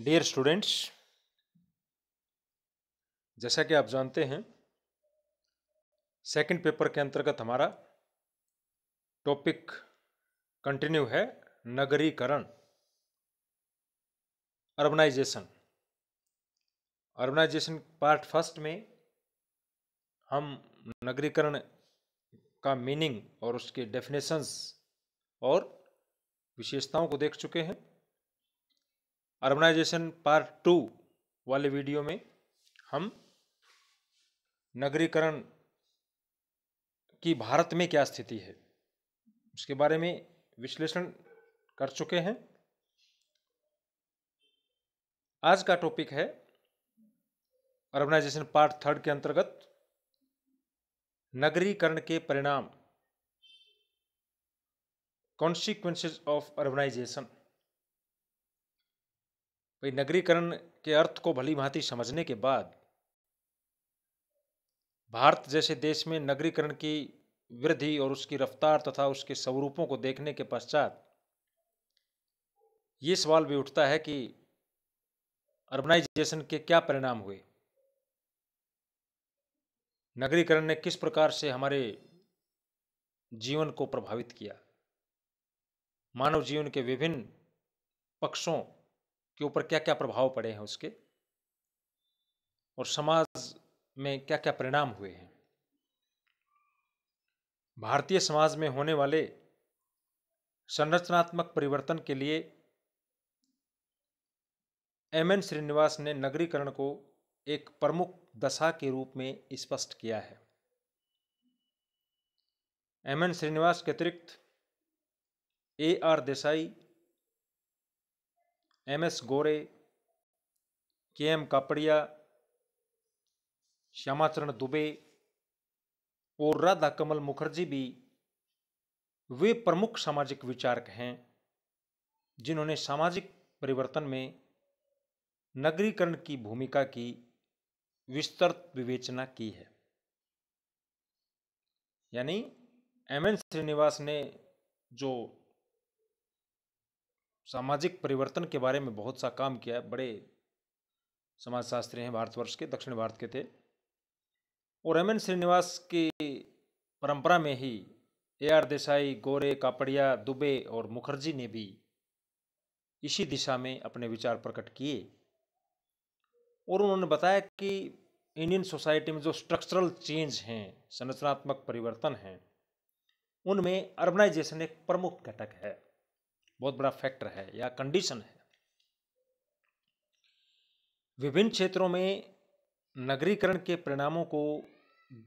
dear students जैसा कि आप जानते हैं सेकंड पेपर के अंतर्गत हमारा टॉपिक कंटिन्यू है नगरीकरण अर्बनाइजेशन अर्बनाइजेशन पार्ट फर्स्ट में हम नगरीकरण का मीनिंग और उसके डेफिनेशंस और विशेषताओं को देख चुके हैं अर्बनाइजेशन पार्ट टू वाले वीडियो में हम नगरीकरण की भारत में क्या स्थिति है उसके बारे में विश्लेषण कर चुके हैं आज का टॉपिक है अर्बनाइजेशन पार्ट थर्ड के अंतर्गत नगरीकरण के परिणाम कॉन्सिक्वेंसेज ऑफ अर्बनाइजेशन भाई नगरीकरण के अर्थ को भली भांति समझने के बाद भारत जैसे देश में नगरीकरण की वृद्धि और उसकी रफ्तार तथा उसके स्वरूपों को देखने के पश्चात ये सवाल भी उठता है कि अर्बनाइजेशन के क्या परिणाम हुए नगरीकरण ने किस प्रकार से हमारे जीवन को प्रभावित किया मानव जीवन के विभिन्न पक्षों के ऊपर क्या क्या प्रभाव पड़े हैं उसके और समाज में क्या क्या परिणाम हुए हैं भारतीय समाज में होने वाले संरचनात्मक परिवर्तन के लिए एम एन श्रीनिवास ने नगरीकरण को एक प्रमुख दशा के रूप में स्पष्ट किया है एम एन श्रीनिवास के अतिरिक्त A R Desai M S Gore के एम कापड़िया श्यामाचरण दुबे और राधा कमल मुखर्जी भी वे प्रमुख सामाजिक विचारक हैं जिन्होंने सामाजिक परिवर्तन में नगरीकरण की भूमिका की विस्तृत विवेचना की है यानी एम एन श्रीनिवास ने जो सामाजिक परिवर्तन के बारे में बहुत सा काम किया है बड़े समाजशास्त्री हैं भारतवर्ष के दक्षिण भारत के थे और एम एन श्रीनिवास की परंपरा में ही ए आर देसाई गोरे कापड़िया दुबे और मुखर्जी ने भी इसी दिशा में अपने विचार प्रकट किए और उन्होंने बताया कि इंडियन सोसाइटी में जो स्ट्रक्चरल चेंज हैं संरचनात्मक परिवर्तन हैं उनमें अर्बनाइजेशन एक प्रमुख घटक है बहुत बड़ा फैक्टर है या कंडीशन है विभिन्न क्षेत्रों में नगरीकरण के परिणामों को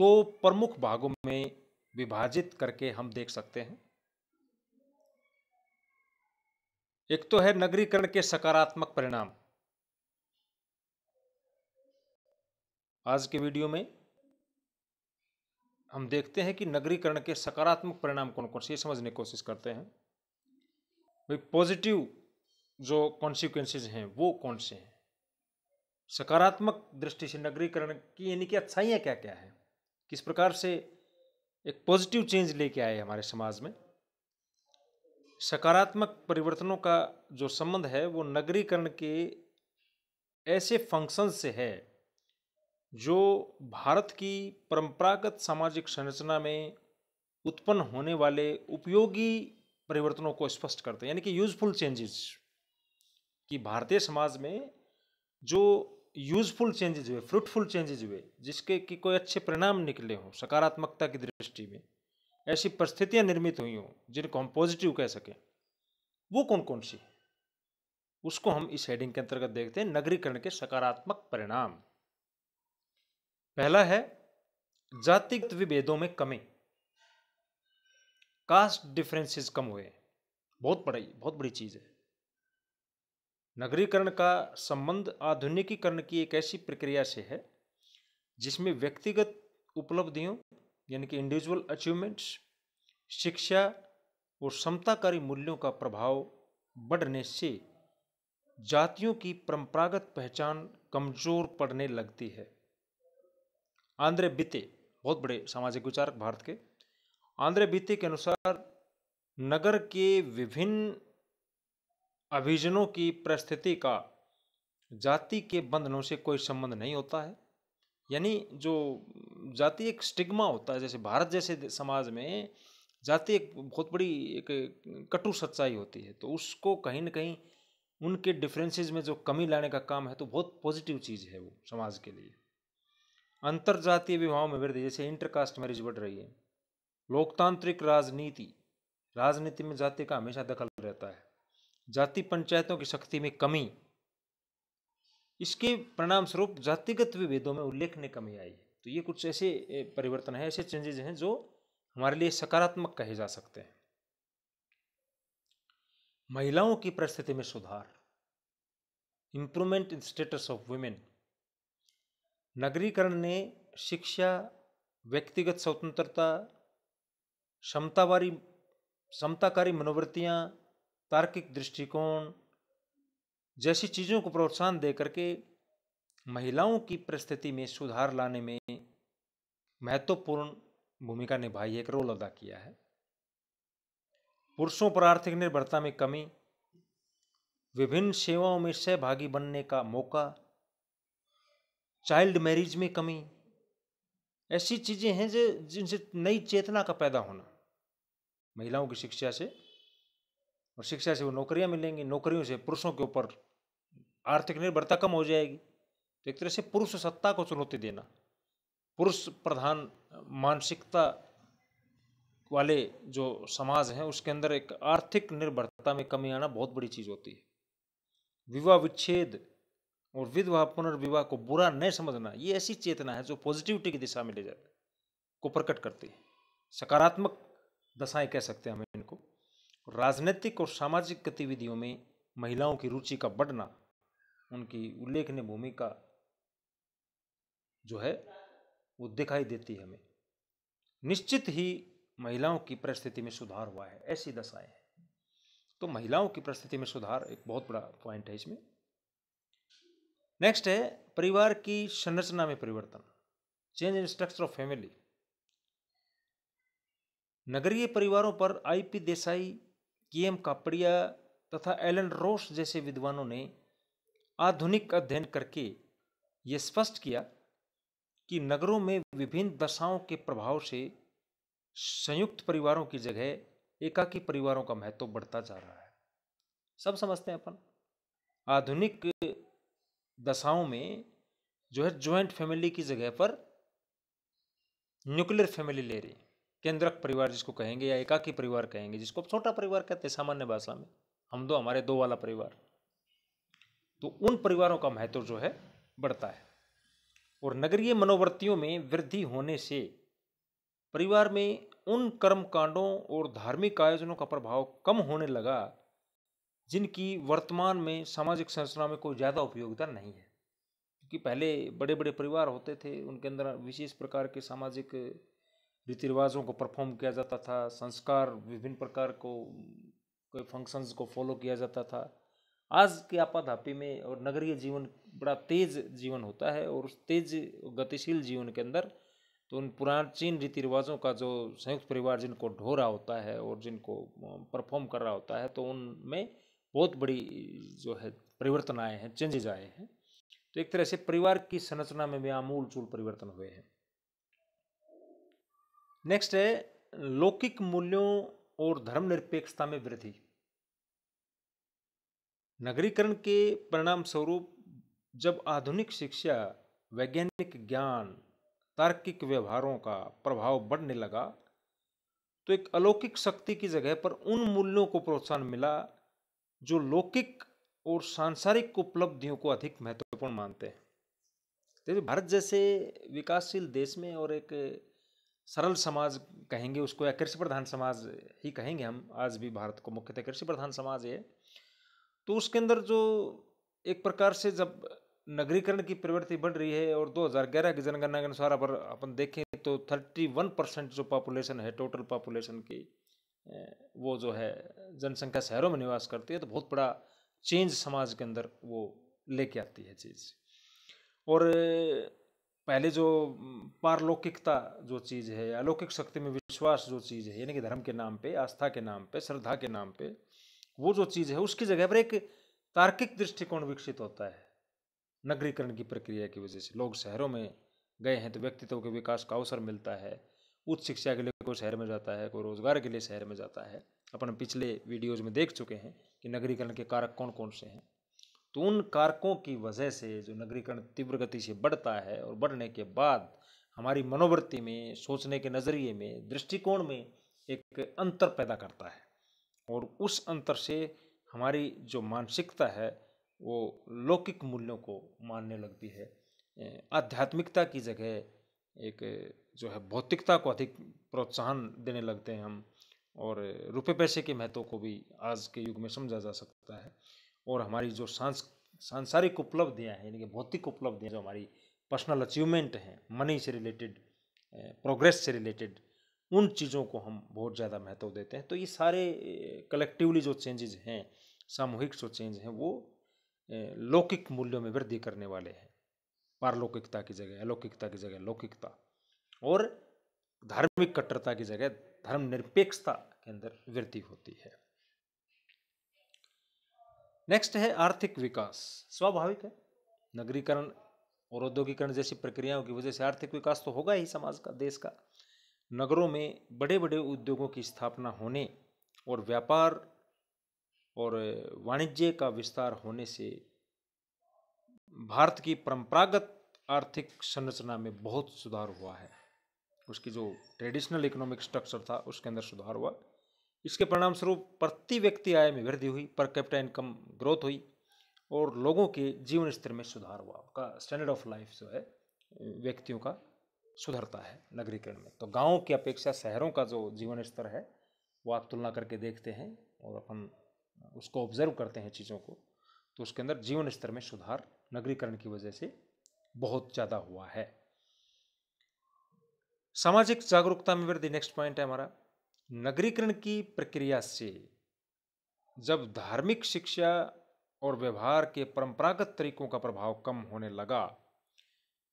दो प्रमुख भागों में विभाजित करके हम देख सकते हैं एक तो है नगरीकरण के सकारात्मक परिणाम आज के वीडियो में हम देखते हैं कि नगरीकरण के सकारात्मक परिणाम कौन कौन से समझने की कोशिश करते हैं भाई पॉजिटिव जो कॉन्सिक्वेंसेज हैं वो कौन से हैं सकारात्मक दृष्टि से नगरीकरण की यानी कि अच्छाइयाँ क्या क्या हैं किस प्रकार से एक पॉजिटिव चेंज लेके आए हमारे समाज में सकारात्मक परिवर्तनों का जो संबंध है वो नगरीकरण के ऐसे फंक्शन से है जो भारत की परंपरागत सामाजिक संरचना में उत्पन्न होने वाले उपयोगी परिवर्तनों को स्पष्ट करते हैं यानी कि यूज़फुल चेंजेस कि भारतीय समाज में जो यूज़फुल चेंजेस हुए फ्रूटफुल चेंजेज हुए जिसके कि कोई अच्छे परिणाम निकले हों सकारात्मकता की दृष्टि में ऐसी परिस्थितियां निर्मित हुई हों जिनको हम पॉजिटिव कह सकें वो कौन कौन सी उसको हम इस हेडिंग के अंतर्गत देखते हैं नगरीकरण के सकारात्मक परिणाम पहला है जातिगत विभेदों में कमी कास्ट डिफरेंसेस कम हुए बहुत बड़ी बहुत बड़ी चीज़ है नगरीकरण का संबंध आधुनिकीकरण की एक ऐसी प्रक्रिया से है जिसमें व्यक्तिगत उपलब्धियों यानी कि इंडिविजुअल अचीवमेंट्स शिक्षा और समताकारी मूल्यों का प्रभाव बढ़ने से जातियों की परंपरागत पहचान कमजोर पड़ने लगती है आंध्र बिते बहुत बड़े सामाजिक विचारक भारत के आंध्र बीती के अनुसार नगर के विभिन्न अभिजनों की परिस्थिति का जाति के बंधनों से कोई संबंध नहीं होता है यानी जो जाति एक स्टिग्मा होता है जैसे भारत जैसे समाज में जाति एक बहुत बड़ी एक कटु सच्चाई होती है तो उसको कहीं ना कहीं उनके डिफरेंसेस में जो कमी लाने का काम है तो बहुत पॉजिटिव चीज़ है वो समाज के लिए अंतर जातीय विवाहों में वृद्धि जैसे इंटरकास्ट मैरिज बढ़ रही है लोकतांत्रिक राजनीति राजनीति में जाति का हमेशा दखल रहता है जाति पंचायतों की शक्ति में कमी इसके परिणाम स्वरूप जातिगत विभेदों में उल्लेखनीय कमी आई है तो ये कुछ ऐसे परिवर्तन है ऐसे चेंजेज हैं जो हमारे लिए सकारात्मक कहे जा सकते हैं महिलाओं की परिस्थिति में सुधार improvement in status of women नगरीकरण ने शिक्षा व्यक्तिगत स्वतंत्रता क्षमतावारी समताकारी मनोवृत्तियाँ तार्किक दृष्टिकोण जैसी चीज़ों को प्रोत्साहन दे करके महिलाओं की परिस्थिति में सुधार लाने में महत्वपूर्ण भूमिका निभाई एक रोल अदा किया है पुरुषों पर आर्थिक निर्भरता में कमी विभिन्न सेवाओं में सहभागी बनने का मौका चाइल्ड मैरिज में कमी ऐसी चीज़ें हैं जो जिनसे नई चेतना का पैदा होना महिलाओं की शिक्षा से और शिक्षा से वो नौकरियां मिलेंगी नौकरियों से पुरुषों के ऊपर आर्थिक निर्भरता कम हो जाएगी तो एक तरह से पुरुष सत्ता को चुनौती देना पुरुष प्रधान मानसिकता वाले जो समाज हैं उसके अंदर एक आर्थिक निर्भरता में कमी आना बहुत बड़ी चीज़ होती है विवाह विच्छेद और विधवा पुनर्विवाह को बुरा नहीं समझना ये ऐसी चेतना है जो पॉजिटिविटी की दिशा में ले जाती को प्रकट करती है सकारात्मक दशाएं कह सकते हैं हम इनको राजनीतिक और सामाजिक गतिविधियों में महिलाओं की रुचि का बढ़ना उनकी उल्लेखनीय भूमिका जो है वो दिखाई देती है हमें निश्चित ही महिलाओं की परिस्थिति में सुधार हुआ है ऐसी दशाएं हैं तो महिलाओं की परिस्थिति में सुधार एक बहुत बड़ा पॉइंट है इसमें नेक्स्ट है परिवार की संरचना में परिवर्तन change in structure of family नगरीय परिवारों पर आईपी देसाई के एम कापड़िया तथा एलन रोस जैसे विद्वानों ने आधुनिक अध्ययन करके ये स्पष्ट किया कि नगरों में विभिन्न दशाओं के प्रभाव से संयुक्त परिवारों की जगह एकाकी परिवारों का महत्व बढ़ता जा रहा है सब समझते हैं अपन आधुनिक दशाओं में जो है ज्वाइंट फैमिली की जगह पर न्यूक्लियर फैमिली ले रही है केंद्रक परिवार जिसको कहेंगे या एकाकी परिवार कहेंगे जिसको छोटा परिवार कहते हैं सामान्य भाषा में हम दो हमारे दो वाला परिवार तो उन परिवारों का महत्व जो है बढ़ता है और नगरीय मनोवृत्तियों में वृद्धि होने से परिवार में उन कर्मकांडों और धार्मिक आयोजनों का प्रभाव कम होने लगा जिनकी वर्तमान में सामाजिक संरचना में कोई ज़्यादा उपयोगिता नहीं है क्योंकि पहले बड़े बड़े परिवार होते थे उनके अंदर विशेष प्रकार के सामाजिक रीति रिवाजों को परफॉर्म किया जाता था संस्कार विभिन्न प्रकार को कोई फंक्शंस को फॉलो किया जाता था आज के आपाधापी में और नगरीय जीवन बड़ा तेज जीवन होता है और उस तेज गतिशील जीवन के अंदर तो उन पुराचीन रीति रिवाजों का जो संयुक्त परिवार जिनको ढो रहा होता है और जिनको परफॉर्म कर रहा होता है तो उनमें बहुत बड़ी जो है परिवर्तन आए हैं चेंजेज आए हैं तो एक तरह से परिवार की संरचना में भी आमूल चूल परिवर्तन हुए हैं नेक्स्ट है लौकिक मूल्यों और धर्मनिरपेक्षता में वृद्धि नगरीकरण के परिणाम स्वरूप जब आधुनिक शिक्षा वैज्ञानिक ज्ञान तार्किक व्यवहारों का प्रभाव बढ़ने लगा तो एक अलौकिक शक्ति की जगह पर उन मूल्यों को प्रोत्साहन मिला जो लौकिक और सांसारिक उपलब्धियों को अधिक महत्वपूर्ण मानते हैं जैसे भारत जैसे विकासशील देश में और एक सरल समाज कहेंगे उसको या कृषि प्रधान समाज ही कहेंगे हम आज भी भारत को मुख्यतः कृषि प्रधान समाज है तो उसके अंदर जो एक प्रकार से जब नगरीकरण की प्रवृत्ति बढ़ रही है और 2011 की जनगणना के अनुसार अगर अपन देखें तो 31 परसेंट जो पॉपुलेशन है टोटल पॉपुलेशन की वो जो है जनसंख्या शहरों में निवास करती है तो बहुत बड़ा चेंज समाज के अंदर वो लेके आती है चीज़ और पहले जो पारलौकिकता जो चीज़ है अलौकिक शक्ति में विश्वास जो चीज़ है यानी कि धर्म के नाम पे आस्था के नाम पे श्रद्धा के नाम पे वो जो चीज़ है उसकी जगह पर एक तार्किक दृष्टिकोण विकसित होता है नगरीकरण की प्रक्रिया की वजह से लोग शहरों में गए हैं तो व्यक्तित्व के विकास का अवसर मिलता है उच्च शिक्षा के लिए कोई शहर में जाता है कोई रोजगार के लिए शहर में जाता है अपन पिछले वीडियोज़ में देख चुके हैं कि नगरीकरण के कारक कौन कौन से हैं तो उन कारकों की वजह से जो नगरीकरण तीव्र गति से बढ़ता है और बढ़ने के बाद हमारी मनोवृत्ति में सोचने के नज़रिए में दृष्टिकोण में एक अंतर पैदा करता है और उस अंतर से हमारी जो मानसिकता है वो लौकिक मूल्यों को मानने लगती है आध्यात्मिकता की जगह एक जो है भौतिकता को अधिक प्रोत्साहन देने लगते हैं हम और रुपए पैसे के महत्व को भी आज के युग में समझा जा सकता है और हमारी जो सांस सांसारिक उपलब्धियाँ हैं यानी कि भौतिक उपलब्धियाँ जो हमारी पर्सनल अचीवमेंट हैं मनी से रिलेटेड प्रोग्रेस से रिलेटेड उन चीज़ों को हम बहुत ज़्यादा महत्व देते हैं तो ये सारे कलेक्टिवली जो चेंजेज हैं सामूहिक जो चेंज हैं वो लौकिक मूल्यों में वृद्धि करने वाले हैं पारलौकिकता की जगह अलौकिकता की जगह लौकिकता और धार्मिक कट्टरता की जगह धर्मनिरपेक्षता के अंदर वृद्धि होती है नेक्स्ट है आर्थिक विकास स्वाभाविक है नगरीकरण और औद्योगिकरण जैसी प्रक्रियाओं की वजह से आर्थिक विकास तो होगा ही समाज का देश का नगरों में बड़े बड़े उद्योगों की स्थापना होने और व्यापार और वाणिज्य का विस्तार होने से भारत की परंपरागत आर्थिक संरचना में बहुत सुधार हुआ है उसकी जो ट्रेडिशनल इकोनॉमिक स्ट्रक्चर था उसके अंदर सुधार हुआ इसके परिणाम स्वरूप प्रति व्यक्ति आय में वृद्धि हुई पर कैपिटल इनकम ग्रोथ हुई और लोगों के जीवन स्तर में सुधार हुआ उनका स्टैंडर्ड ऑफ लाइफ जो है व्यक्तियों का सुधरता है नगरीकरण में तो गाँव की अपेक्षा शहरों का जो जीवन स्तर है वो आप तुलना करके देखते हैं और अपन उसको ऑब्जर्व करते हैं चीज़ों को तो उसके अंदर जीवन स्तर में सुधार नगरीकरण की वजह से बहुत ज़्यादा हुआ है सामाजिक जागरूकता में वृद्धि नेक्स्ट पॉइंट है हमारा नगरीकरण की प्रक्रिया से जब धार्मिक शिक्षा और व्यवहार के परंपरागत तरीकों का प्रभाव कम होने लगा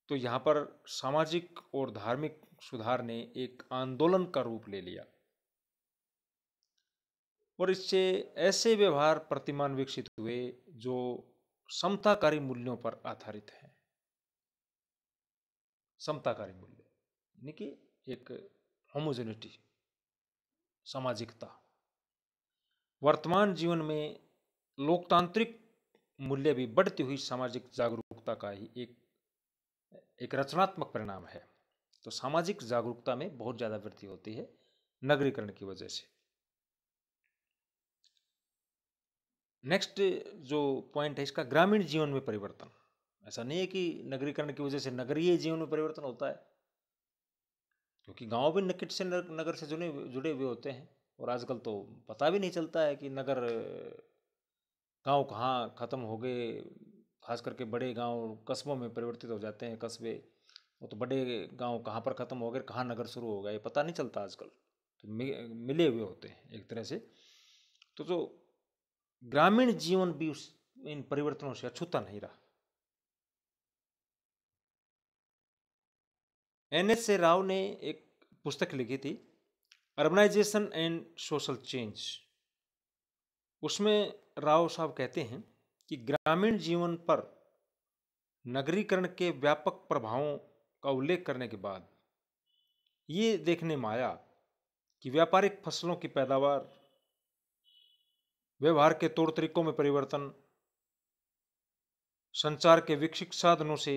तो यहाँ पर सामाजिक और धार्मिक सुधार ने एक आंदोलन का रूप ले लिया और इससे ऐसे व्यवहार प्रतिमान विकसित हुए जो समताकारी मूल्यों पर आधारित हैं समताकारी मूल्य यानी कि एक होमोजेनिटी सामाजिकता वर्तमान जीवन में लोकतांत्रिक मूल्य भी बढ़ती हुई सामाजिक जागरूकता का ही एक एक रचनात्मक परिणाम है तो सामाजिक जागरूकता में बहुत ज़्यादा वृद्धि होती है नगरीकरण की वजह से नेक्स्ट जो पॉइंट है इसका ग्रामीण जीवन में परिवर्तन ऐसा नहीं है कि नगरीकरण की वजह से नगरीय जीवन में परिवर्तन होता है क्योंकि गांव भी निकट से नगर से जुड़े जुड़े हुए होते हैं और आजकल तो पता भी नहीं चलता है कि नगर गांव कहाँ ख़त्म हो गए खास करके बड़े गांव कस्बों में परिवर्तित हो जाते हैं कस्बे वो तो बड़े गांव कहाँ पर ख़त्म हो गए कहाँ नगर शुरू हो गया ये पता नहीं चलता आजकल तो मिले हुए होते हैं एक तरह से तो जो ग्रामीण जीवन भी उस इन परिवर्तनों से अछूता नहीं रहा एन एस ए राव ने एक पुस्तक लिखी थी अर्बनाइजेशन एंड सोशल चेंज उसमें राव साहब कहते हैं कि ग्रामीण जीवन पर नगरीकरण के व्यापक प्रभावों का उल्लेख करने के बाद ये देखने में आया कि व्यापारिक फसलों की पैदावार व्यवहार के तौर तरीकों में परिवर्तन संचार के विकसित साधनों से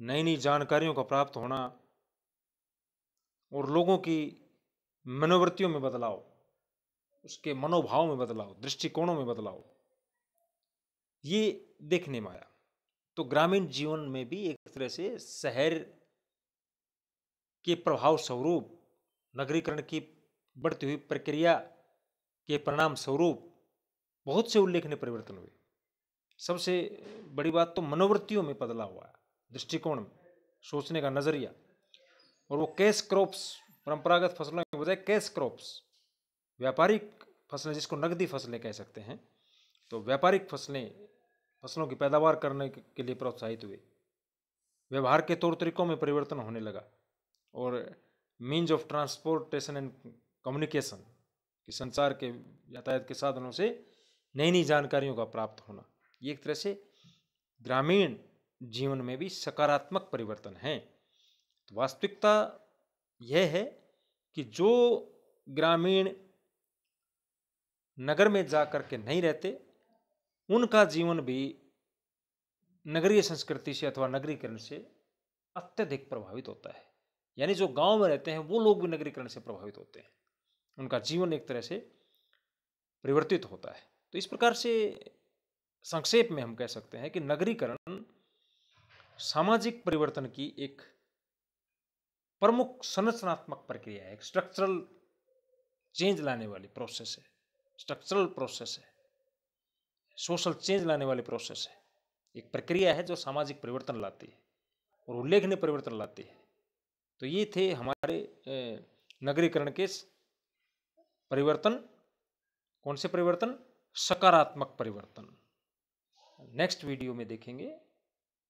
नई नई जानकारियों का प्राप्त होना और लोगों की मनोवृत्तियों में बदलाव उसके मनोभाव में बदलाव दृष्टिकोणों में बदलाव ये देखने में आया तो ग्रामीण जीवन में भी एक तरह से शहर के प्रभाव स्वरूप नगरीकरण की बढ़ती हुई प्रक्रिया के परिणाम स्वरूप बहुत से उल्लेखनीय परिवर्तन हुए सबसे बड़ी बात तो मनोवृत्तियों में बदलाव हुआ दृष्टिकोण में सोचने का नज़रिया और वो कैश क्रॉप्स परंपरागत फसलों के बजाय कैश क्रॉप्स व्यापारिक फसलें जिसको नकदी फसलें कह सकते हैं तो व्यापारिक फसलें फसलों की पैदावार करने के लिए प्रोत्साहित हुए व्यवहार के तौर तरीकों में परिवर्तन होने लगा और means of transportation and communication कि संसार के यातायात के साधनों से नई नई जानकारियों का प्राप्त होना ये एक तरह से ग्रामीण जीवन में भी सकारात्मक परिवर्तन हैं तो वास्तविकता यह है कि जो ग्रामीण नगर में जा कर के नहीं रहते उनका जीवन भी नगरीय संस्कृति से अथवा नगरीकरण से अत्यधिक प्रभावित होता है यानी जो गांव में रहते हैं वो लोग भी नगरीकरण से प्रभावित होते हैं उनका जीवन एक तरह से परिवर्तित होता है तो इस प्रकार से संक्षेप में हम कह सकते हैं कि नगरीकरण सामाजिक परिवर्तन की एक प्रमुख संरचनात्मक प्रक्रिया है एक स्ट्रक्चरल चेंज लाने वाली प्रोसेस है स्ट्रक्चरल प्रोसेस है सोशल चेंज लाने वाली प्रोसेस है एक प्रक्रिया है जो सामाजिक परिवर्तन लाती है और उल्लेखनीय परिवर्तन लाती है तो ये थे हमारे नगरीकरण के परिवर्तन कौन से परिवर्तन सकारात्मक परिवर्तन नेक्स्ट वीडियो में देखेंगे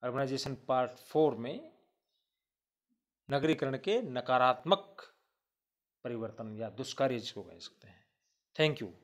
अर्बनाइजेशन पार्ट फोर में नगरीकरण के नकारात्मक परिवर्तन या दुष्कार्य जिसको कह सकते हैं थैंक यू